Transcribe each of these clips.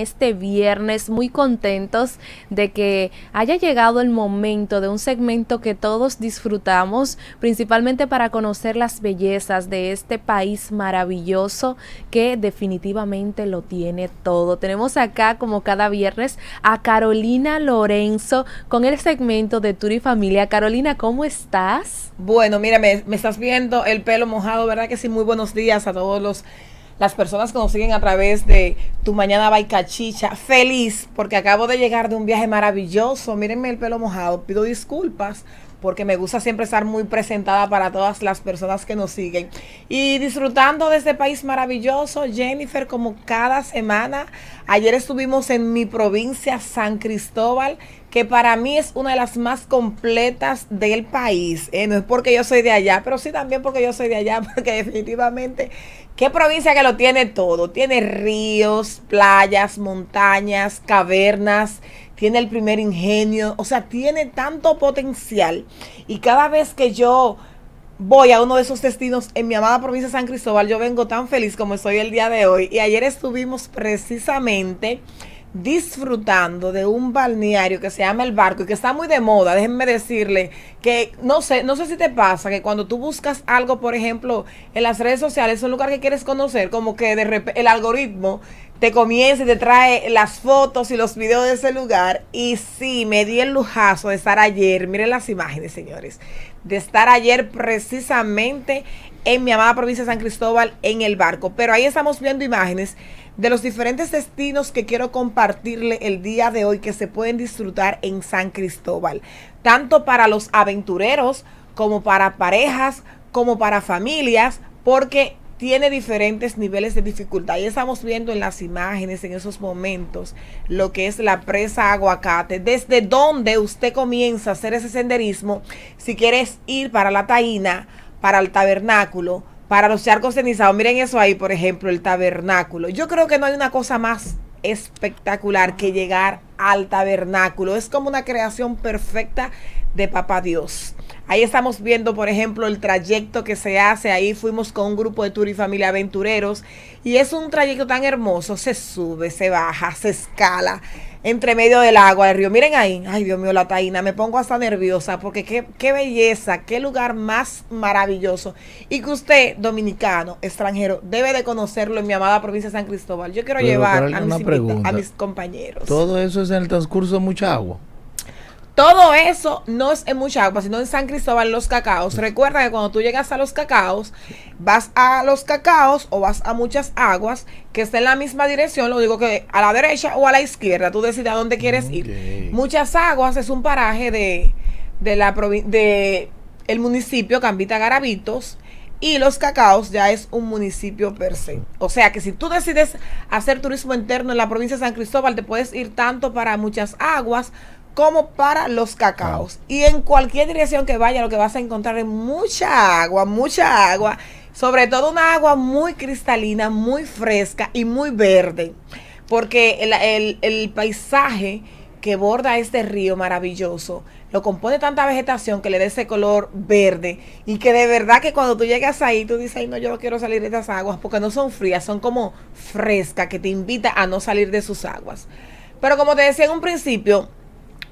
este viernes, muy contentos de que haya llegado el momento de un segmento que todos disfrutamos, principalmente para conocer las bellezas de este país maravilloso que definitivamente lo tiene todo. Tenemos acá, como cada viernes, a Carolina Lorenzo con el segmento de Tour y Familia. Carolina, ¿cómo estás? Bueno, mira, me, me estás viendo el pelo mojado, ¿verdad que sí? Muy buenos días a todos los las personas que nos siguen a través de Tu Mañana Cachicha, Feliz porque acabo de llegar de un viaje maravilloso. Mírenme el pelo mojado. Pido disculpas porque me gusta siempre estar muy presentada para todas las personas que nos siguen. Y disfrutando de este país maravilloso, Jennifer, como cada semana, ayer estuvimos en mi provincia, San Cristóbal, que para mí es una de las más completas del país. Eh, no es porque yo soy de allá, pero sí también porque yo soy de allá, porque definitivamente, qué provincia que lo tiene todo. Tiene ríos, playas, montañas, cavernas tiene el primer ingenio, o sea, tiene tanto potencial. Y cada vez que yo voy a uno de esos destinos en mi amada provincia de San Cristóbal, yo vengo tan feliz como estoy el día de hoy. Y ayer estuvimos precisamente disfrutando de un balneario que se llama El Barco y que está muy de moda, déjenme decirle que no sé, no sé si te pasa que cuando tú buscas algo, por ejemplo, en las redes sociales, un lugar que quieres conocer, como que de el algoritmo te comienza y te trae las fotos y los videos de ese lugar. Y sí, me di el lujazo de estar ayer, miren las imágenes, señores, de estar ayer precisamente en mi amada provincia de San Cristóbal, en el barco. Pero ahí estamos viendo imágenes de los diferentes destinos que quiero compartirle el día de hoy que se pueden disfrutar en San Cristóbal, tanto para los aventureros como para parejas, como para familias, porque tiene diferentes niveles de dificultad. Y estamos viendo en las imágenes, en esos momentos, lo que es la presa aguacate, desde donde usted comienza a hacer ese senderismo, si quieres ir para la taína, para el tabernáculo, para los charcos cenizados. Miren eso ahí, por ejemplo, el tabernáculo. Yo creo que no hay una cosa más espectacular que llegar al tabernáculo. Es como una creación perfecta de Papá Dios. Ahí estamos viendo, por ejemplo, el trayecto que se hace. Ahí fuimos con un grupo de tour y familia aventureros. Y es un trayecto tan hermoso. Se sube, se baja, se escala entre medio del agua del río. Miren ahí. Ay, Dios mío, la taína. Me pongo hasta nerviosa porque qué, qué belleza, qué lugar más maravilloso. Y que usted, dominicano, extranjero, debe de conocerlo en mi amada provincia de San Cristóbal. Yo quiero llevar a mis, a mis compañeros. Todo eso es en el transcurso de mucha agua. Todo eso no es en mucha agua, sino en San Cristóbal los cacaos. Recuerda que cuando tú llegas a los cacaos, vas a los cacaos o vas a muchas aguas que está en la misma dirección, lo digo que a la derecha o a la izquierda, tú decides a dónde quieres ir. Muchas aguas es un paraje de, de la de el municipio Cambita Garabitos y los cacaos ya es un municipio per se. O sea que si tú decides hacer turismo interno en la provincia de San Cristóbal, te puedes ir tanto para muchas aguas como para los cacaos. Ah. Y en cualquier dirección que vaya, lo que vas a encontrar es mucha agua, mucha agua, sobre todo una agua muy cristalina, muy fresca y muy verde, porque el, paisaje que borda este río maravilloso lo compone tanta vegetación que le da ese color verde y que de verdad que cuando tú llegas ahí tú dices, no, yo no quiero salir de estas aguas porque no son frías, son como frescas que te invita a no salir de sus aguas. Pero como te decía en un principio,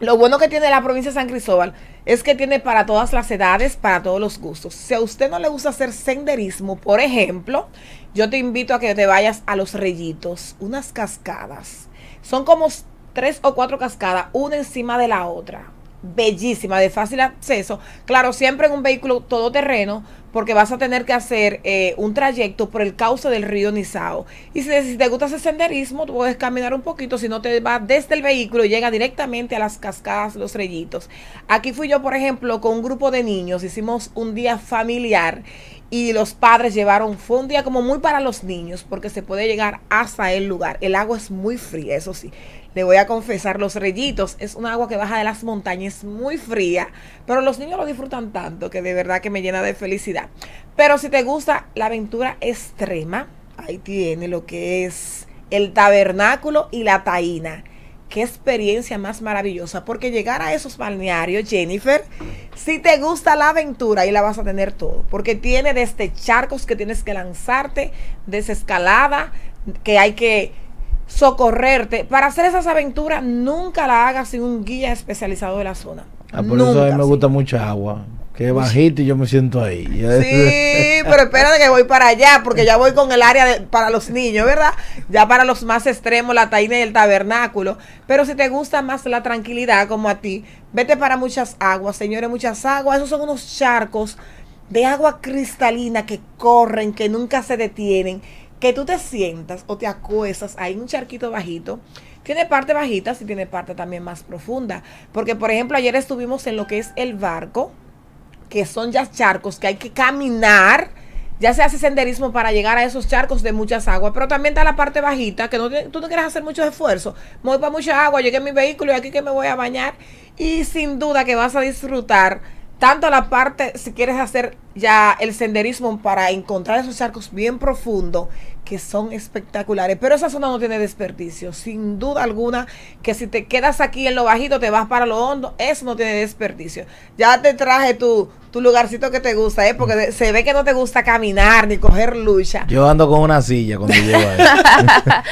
lo bueno que tiene la provincia de San Cristóbal es que tiene para todas las edades, para todos los gustos. Si a usted no le gusta hacer senderismo, por ejemplo, yo te invito a que te vayas a los rellitos, unas cascadas. Son como tres o cuatro cascadas, una encima de la otra bellísima, de fácil acceso. Claro, siempre en un vehículo todoterreno, porque vas a tener que hacer eh, un trayecto por el cauce del río Nizao. Y si, te gusta ese senderismo, tú puedes caminar un poquito, si no te vas desde el vehículo y llega directamente a las cascadas Los Rellitos. Aquí fui yo, por ejemplo, con un grupo de niños, hicimos un día familiar y los padres llevaron, fue un día como muy para los niños, porque se puede llegar hasta el lugar. El agua es muy fría, eso sí. Le voy a confesar, los rellitos es un agua que baja de las montañas muy fría, pero los niños lo disfrutan tanto que de verdad que me llena de felicidad. Pero si te gusta la aventura extrema, ahí tiene lo que es el tabernáculo y la taína. Qué experiencia más maravillosa, porque llegar a esos balnearios, Jennifer, si te gusta la aventura, ahí la vas a tener todo, porque tiene desde charcos que tienes que lanzarte, desescalada, que hay que socorrerte. Para hacer esas aventuras, nunca la hagas sin un guía especializado de la zona. Ah, por eso a mí me gusta mucha agua. Que bajito y yo me siento ahí. Sí, pero espérate que voy para allá, porque ya voy con el área de, para los niños, ¿verdad? Ya para los más extremos, la taína y el tabernáculo. Pero si te gusta más la tranquilidad, como a ti, vete para muchas aguas, señores, muchas aguas. Esos son unos charcos de agua cristalina que corren, que nunca se detienen que tú te sientas o te acuestas, hay un charquito bajito. Tiene parte bajita, si tiene parte también más profunda. Porque, por ejemplo, ayer estuvimos en lo que es el barco, que son ya charcos que hay que caminar. Ya se hace senderismo para llegar a esos charcos de muchas aguas, pero también está la parte bajita, que no tú no quieres hacer mucho esfuerzo Me voy para mucha agua, llegué a mi vehículo y aquí que me voy a bañar. Y sin duda que vas a disfrutar tanto la parte, si quieres hacer ya el senderismo para encontrar esos arcos bien profundos, que son espectaculares. Pero esa zona no tiene desperdicio, sin duda alguna, que si te quedas aquí en lo bajito, te vas para lo hondo, eso no tiene desperdicio. Ya te traje tu, tu lugarcito que te gusta, ¿eh? porque se ve que no te gusta caminar ni coger lucha. Yo ando con una silla cuando llego ahí.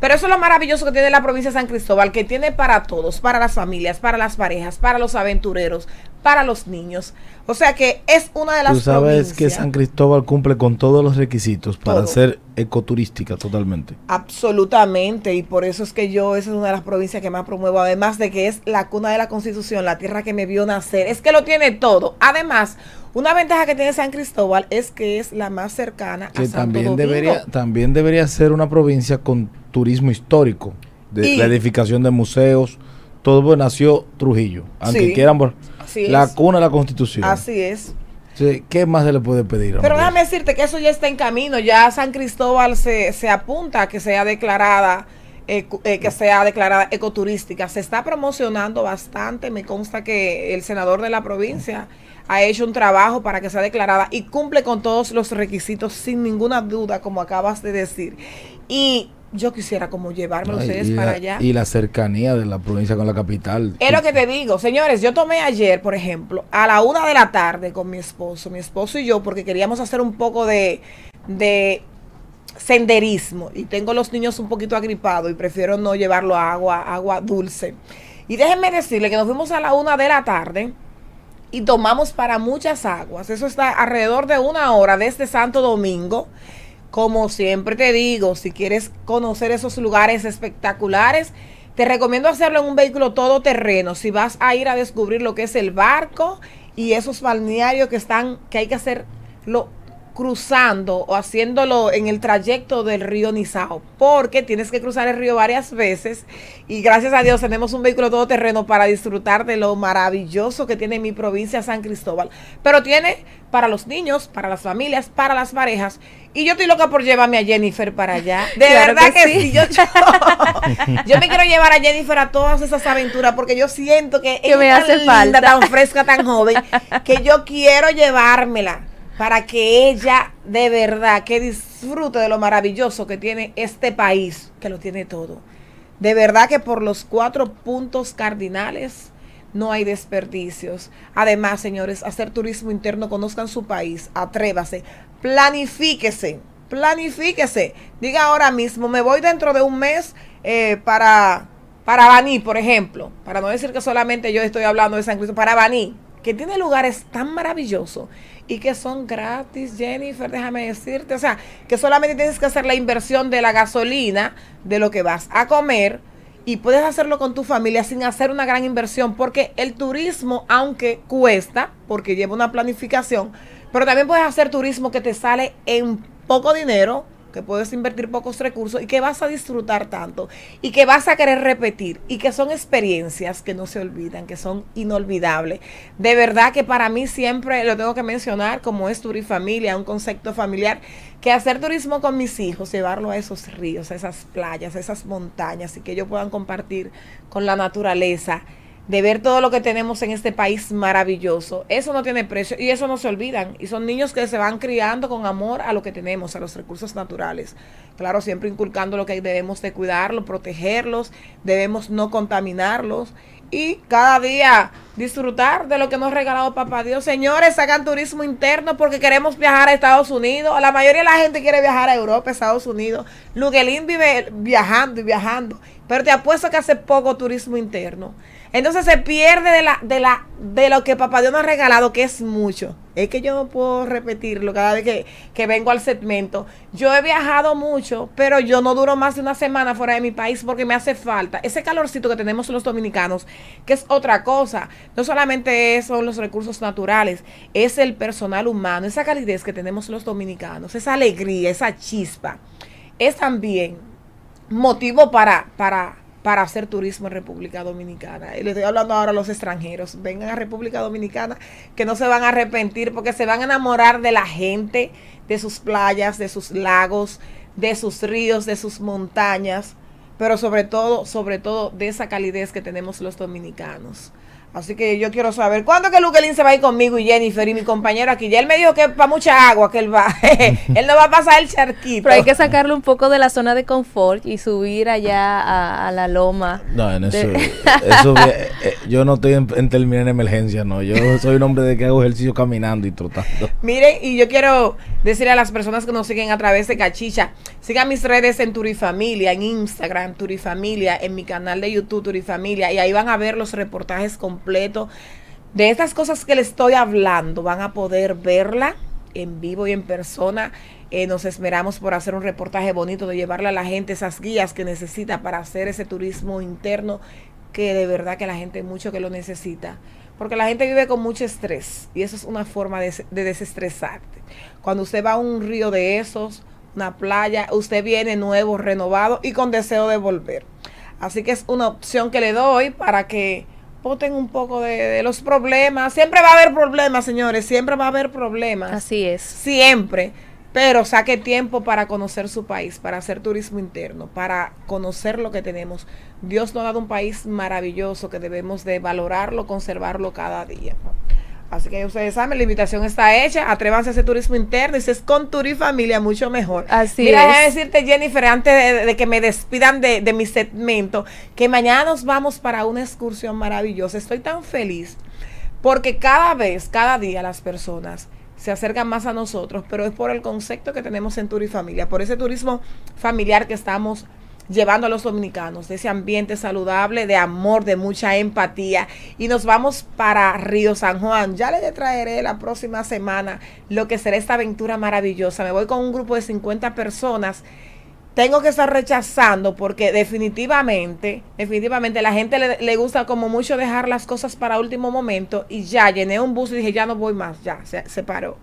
Pero eso es lo maravilloso que tiene la provincia de San Cristóbal, que tiene para todos, para las familias, para las parejas, para los aventureros, para los niños. O sea que es una de las... Tú sabes que San Cristóbal cumple con todos los requisitos para ser ecoturística totalmente. Absolutamente, y por eso es que yo, esa es una de las provincias que más promuevo, además de que es la cuna de la constitución, la tierra que me vio nacer, es que lo tiene todo. Además, una ventaja que tiene San Cristóbal es que es la más cercana que a Santo también debería también debería ser una provincia con turismo histórico, de la edificación de museos, todo pues, nació Trujillo, aunque quieran la cuna de la Constitución. Así es. ¿Qué más se le puede pedir? Pero déjame decirte que eso ya está en camino, ya San Cristóbal se, se apunta a que sea declarada eh, que sea declarada ecoturística. Se está promocionando bastante, me consta que el senador de la provincia ha hecho un trabajo para que sea declarada y cumple con todos los requisitos sin ninguna duda, como acabas de decir. Y yo quisiera como llevarme ustedes para allá. Y la cercanía de la provincia con la capital. Es lo que te digo, señores, yo tomé ayer, por ejemplo, a la una de la tarde con mi esposo, mi esposo y yo, porque queríamos hacer un poco de, de senderismo y tengo los niños un poquito agripados y prefiero no llevarlo a agua, agua dulce. Y déjenme decirle que nos fuimos a la una de la tarde y tomamos para muchas aguas. Eso está alrededor de una hora desde Santo Domingo. Como siempre te digo, si quieres conocer esos lugares espectaculares, te recomiendo hacerlo en un vehículo todoterreno. Si vas a ir a descubrir lo que es el barco y esos balnearios que están, que hay que hacerlo cruzando o haciéndolo en el trayecto del río Nizao, porque tienes que cruzar el río varias veces y gracias a Dios tenemos un vehículo todoterreno para disfrutar de lo maravilloso que tiene mi provincia San Cristóbal, pero tiene para los niños, para las familias, para las parejas y yo estoy loca por llevarme a Jennifer para allá. De verdad que, sí. Yo, me quiero llevar a Jennifer a todas esas aventuras porque yo siento que, que me hace falta. tan fresca, tan joven, que yo quiero llevármela para que ella de verdad que disfrute de lo maravilloso que tiene este país, que lo tiene todo. De verdad que por los cuatro puntos cardinales no hay desperdicios. Además, señores, hacer turismo interno, conozcan su país, atrévase, planifíquese, planifíquese. Diga ahora mismo, me voy dentro de un mes eh, para, para Baní, por ejemplo, para no decir que solamente yo estoy hablando de San Cristo, para Baní, que tiene lugares tan maravillosos y que son gratis, Jennifer, déjame decirte. O sea, que solamente tienes que hacer la inversión de la gasolina, de lo que vas a comer, y puedes hacerlo con tu familia sin hacer una gran inversión, porque el turismo, aunque cuesta, porque lleva una planificación, pero también puedes hacer turismo que te sale en poco dinero, que puedes invertir pocos recursos y que vas a disfrutar tanto y que vas a querer repetir y que son experiencias que no se olvidan, que son inolvidables. De verdad que para mí siempre lo tengo que mencionar como es Turifamilia, un concepto familiar, que hacer turismo con mis hijos, llevarlo a esos ríos, a esas playas, a esas montañas y que ellos puedan compartir con la naturaleza de ver todo lo que tenemos en este país maravilloso. Eso no tiene precio y eso no se olvidan. Y son niños que se van criando con amor a lo que tenemos, a los recursos naturales. Claro, siempre inculcando lo que debemos de cuidarlos, protegerlos, debemos no contaminarlos y cada día disfrutar de lo que nos ha regalado papá Dios. Señores, hagan turismo interno porque queremos viajar a Estados Unidos. La mayoría de la gente quiere viajar a Europa, Estados Unidos. Luguelín vive viajando y viajando, pero te apuesto que hace poco turismo interno. Entonces se pierde de, la, de, la, de lo que papá Dios nos ha regalado, que es mucho. Es que yo no puedo repetirlo cada vez que, vengo al segmento. Yo he viajado mucho, pero yo no duro más de una semana fuera de mi país porque me hace falta. Ese calorcito que tenemos los dominicanos, que es otra cosa. No solamente son los recursos naturales, es el personal humano, esa calidez que tenemos los dominicanos, esa alegría, esa chispa. Es también motivo para, para para hacer turismo en República Dominicana. Y le estoy hablando ahora a los extranjeros. Vengan a República Dominicana, que no se van a arrepentir porque se van a enamorar de la gente, de sus playas, de sus lagos, de sus ríos, de sus montañas, pero sobre todo, sobre todo de esa calidez que tenemos los dominicanos. Así que yo quiero saber cuándo que Luquelín se va a ir conmigo y Jennifer y mi compañero aquí. Ya él me dijo que para mucha agua que él va. él no va a pasar el charquito. Pero hay que sacarlo un poco de la zona de confort y subir allá a, la loma. No, en eso. Eh, yo no estoy en, en, terminar emergencia, no. Yo soy un hombre de que hago ejercicio caminando y trotando. Miren, y yo quiero decirle a las personas que nos siguen a través de Cachicha, sigan mis redes en Turifamilia, en Instagram, Turifamilia, en mi canal de YouTube, Turifamilia, y ahí van a ver los reportajes con completo de estas cosas que le estoy hablando. Van a poder verla en vivo y en persona. Eh, nos esperamos por hacer un reportaje bonito, de llevarle a la gente esas guías que necesita para hacer ese turismo interno que de verdad que la gente mucho que lo necesita. Porque la gente vive con mucho estrés y eso es una forma de, de desestresarte. Cuando usted va a un río de esos, una playa, usted viene nuevo, renovado y con deseo de volver. Así que es una opción que le doy para que poten un poco de, de, los problemas. Siempre va a haber problemas, señores, siempre va a haber problemas. Así es. Siempre. Pero saque tiempo para conocer su país, para hacer turismo interno, para conocer lo que tenemos. Dios nos ha dado un país maravilloso que debemos de valorarlo, conservarlo cada día. Así que ustedes saben, la invitación está hecha. Atrévanse a ese turismo interno. Y si es con Turi familia, mucho mejor. Así Mira, es. decirte, Jennifer, antes de, que me despidan de, mi segmento, que mañana nos vamos para una excursión maravillosa. Estoy tan feliz porque cada vez, cada día, las personas se acercan más a nosotros, pero es por el concepto que tenemos en Turi Familia, por ese turismo familiar que estamos llevando a los dominicanos de ese ambiente saludable, de amor, de mucha empatía. Y nos vamos para Río San Juan. Ya les traeré la próxima semana lo que será esta aventura maravillosa. Me voy con un grupo de 50 personas tengo que estar rechazando porque definitivamente, definitivamente la gente le, gusta como mucho dejar las cosas para último momento y ya llené un bus y dije ya no voy más, ya se, se paró.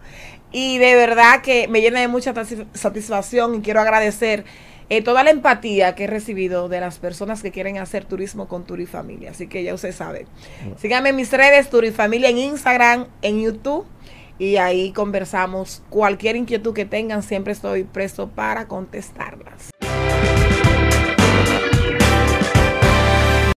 Y de verdad que me llena de mucha satisfacción y quiero agradecer eh, toda la empatía que he recibido de las personas que quieren hacer turismo con Turifamilia. Así que ya usted sabe. Síganme en mis redes, Turifamilia en Instagram, en YouTube. Y ahí conversamos. Cualquier inquietud que tengan, siempre estoy presto para contestarlas.